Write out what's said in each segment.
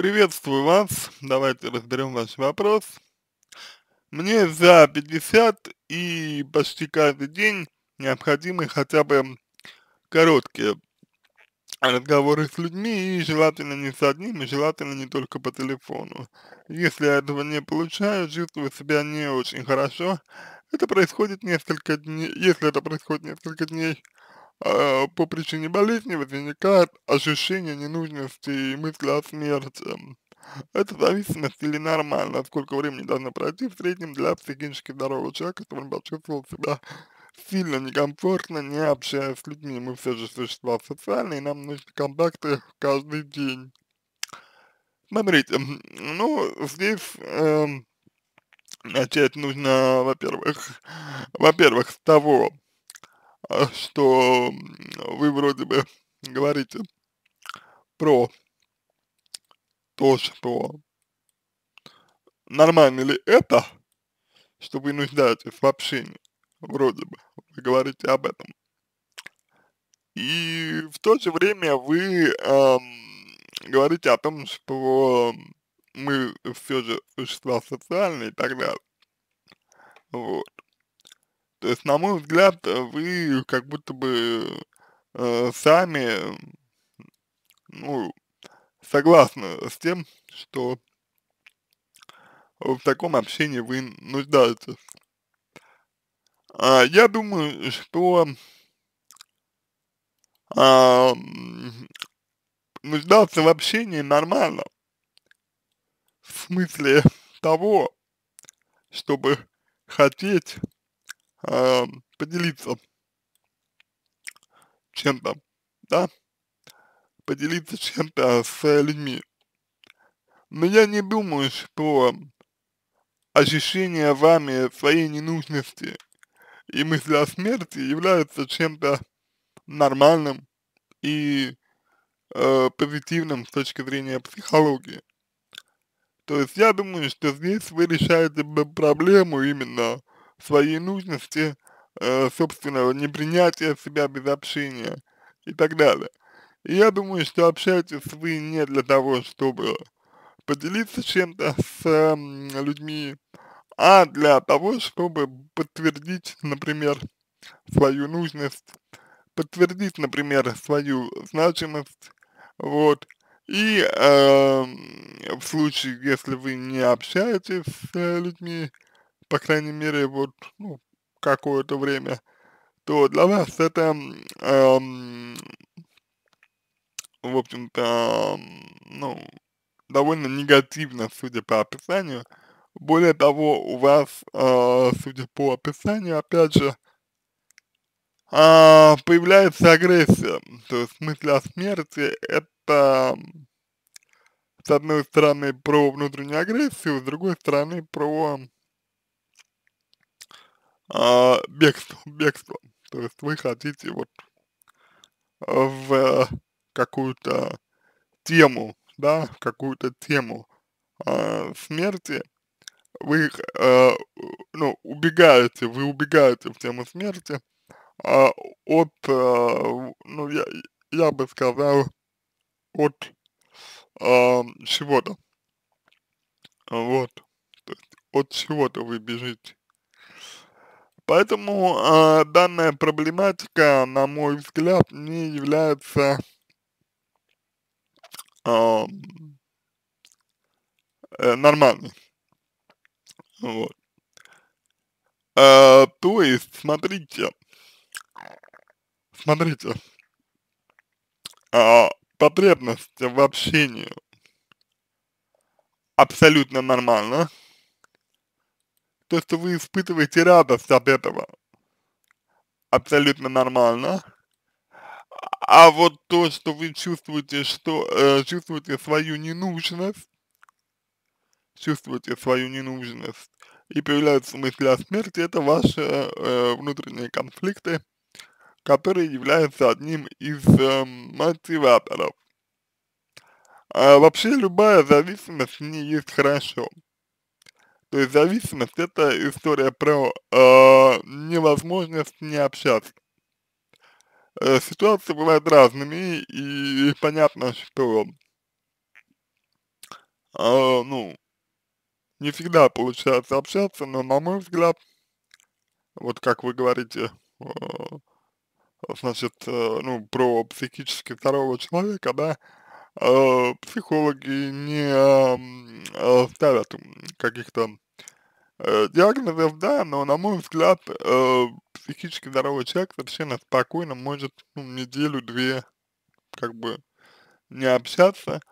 Приветствую вас. Давайте разберем ваш вопрос. Мне за 50 и почти каждый день необходимы хотя бы короткие разговоры с людьми и желательно не с одним, и желательно не только по телефону. Если я этого не получаю, чувствую себя не очень хорошо. Это происходит несколько дней, если это происходит несколько дней, а, по причине болезни возникает ощущение ненужности и мысли о смерти. Это зависимость или нормально, сколько времени должно пройти в среднем для психически здорового человека, чтобы он почувствовал себя сильно некомфортно, не общаясь с людьми. Мы все же существа социальные, нам нужны контакты каждый день. Смотрите, ну, здесь э, начать нужно, во-первых, во-первых, с того, что вы вроде бы говорите про то, что нормально ли это, что вы нуждаетесь в общении, вроде бы, вы говорите об этом. И в то же время вы эм, говорите о том, что мы все же существа социальные и так далее. Вот. То есть, на мой взгляд, э, вы как будто бы э, сами, ну, согласны с тем, что в таком общении вы нуждаетесь. А, я думаю, что а, нуждаться в общении нормально. В смысле того, чтобы хотеть э, поделиться чем-то, да, поделиться чем-то с людьми. Но я не думаю, что ощущение вами своей ненужности и мысли о смерти является чем-то нормальным и э, позитивным с точки зрения психологии. То есть я думаю, что здесь вы решаете проблему именно своей нужности, э, собственного непринятия себя без общения и так далее. И я думаю, что общаетесь вы не для того, чтобы поделиться чем-то с людьми, а для того, чтобы подтвердить, например, свою нужность, подтвердить, например, свою значимость, вот. И э, в случае, если вы не общаетесь с людьми, по крайней мере, вот, ну, какое-то время, то для вас это, эм, в общем-то, ну, довольно негативно, судя по описанию. Более того, у вас, э, судя по описанию, опять же, э, появляется агрессия. То есть мысль о смерти – это, с одной стороны, про внутреннюю агрессию, с другой стороны, про э, а, бегством, бегством. То есть вы хотите вот а, в а, какую-то тему, да, в какую-то тему э, смерти, вы, э, ну, убегаете, вы убегаете в тему смерти э, от, э, ну, я, я бы сказал, от э, чего-то. Вот. То есть от чего-то вы бежите. Поэтому э, данная проблематика, на мой взгляд, не является а, э, нормальной. Вот. Э, то есть, смотрите, смотрите, э, потребность в общении абсолютно нормально, то, что вы испытываете радость от этого. Абсолютно нормально. А, а вот то, что вы чувствуете, что э, чувствуете свою ненужность, чувствуете свою ненужность, и появляются мысли о смерти, это ваши э, внутренние конфликты, которые являются одним из э, мотиваторов. А вообще любая зависимость не есть хорошо. То есть зависимость это история про э, невозможность не общаться. Э, ситуации бывают разными, и, и понятно, что э, ну, не всегда получается общаться, но на мой взгляд, вот как вы говорите, э, значит, э, ну, про психически второго человека, да, Э, психологи не а, э, ставят каких-то э, диагнозов, да, но на мой взгляд э, психически здоровый человек совершенно спокойно может ну, неделю-две как бы не общаться,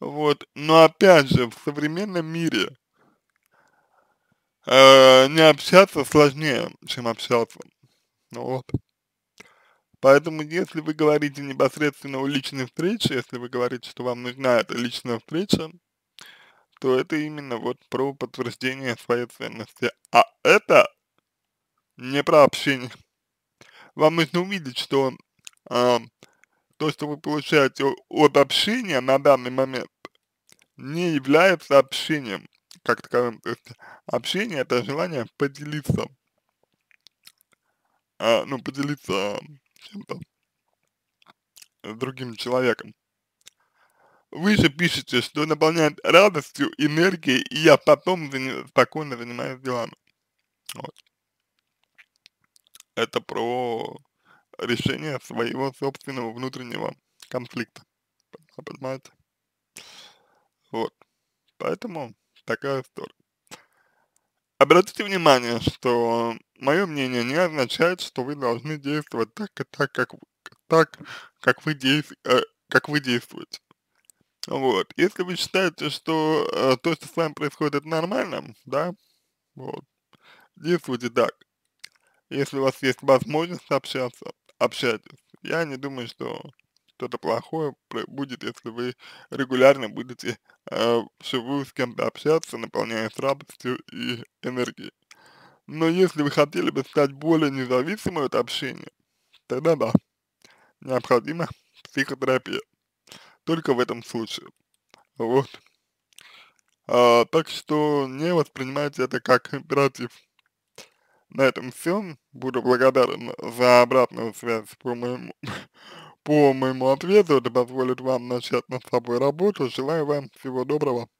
вот, но опять же в современном мире э, не общаться сложнее, чем общаться, ну вот. Поэтому, если вы говорите непосредственно о личной встрече, если вы говорите, что вам нужна эта личная встреча, то это именно вот про подтверждение своей ценности. А это не про общение. Вам нужно увидеть, что э, то, что вы получаете от общения на данный момент, не является общением как таковым. То есть общение это желание поделиться, э, ну, поделиться каким-то э, другим человеком. Вы же пишете, что наполняет радостью, энергией, и я потом заним, спокойно занимаюсь делами. Вот. Это про решение своего собственного внутреннего конфликта. Понимаете? Вот. Поэтому такая история. Обратите внимание, что мое мнение не означает, что вы должны действовать так, так как, так, как, вы, действ, э, как вы действуете. Вот. Если вы считаете, что э, то, что с вами происходит, нормально, да, вот, действуйте так. Если у вас есть возможность общаться, общайтесь. Я не думаю, что что-то плохое будет, если вы регулярно будете э, вживую с кем-то общаться, наполняясь радостью и энергией. Но если вы хотели бы стать более независимым от общения, тогда да, необходима психотерапия. Только в этом случае. Вот. А, так что не воспринимайте это как императив. На этом все. Буду благодарен за обратную связь по моему, по моему ответу. Это позволит вам начать над собой работу. Желаю вам всего доброго.